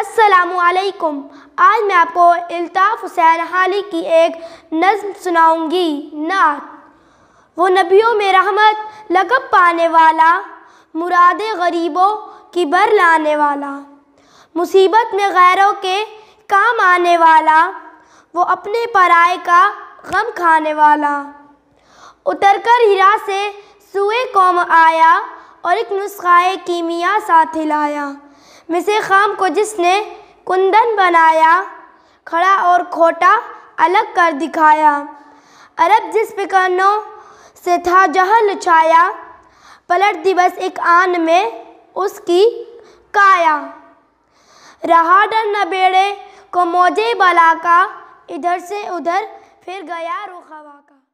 असलकुम आज मैं आपको अल्ताफ़ हुसैन हाली की एक नज़म सुनाऊंगी नात वो नबियों में रहमत लगब पाने वाला मुराद गरीबों की बर लाने वाला मुसीबत में गैरों के काम आने वाला वो अपने पराए का गम खाने वाला उतर कर हिरा से सुए कौम आया और एक नुस्खाए कीमिया साथ हिलाया मिसर खाम को जिसने कुंदन बनाया खड़ा और खोटा अलग कर दिखाया अरब जिस पे से था जहाँ छाया पलट दिवस एक आन में उसकी काया रहा डर न बेड़े को मोजे बला का इधर से उधर फिर गया रुख का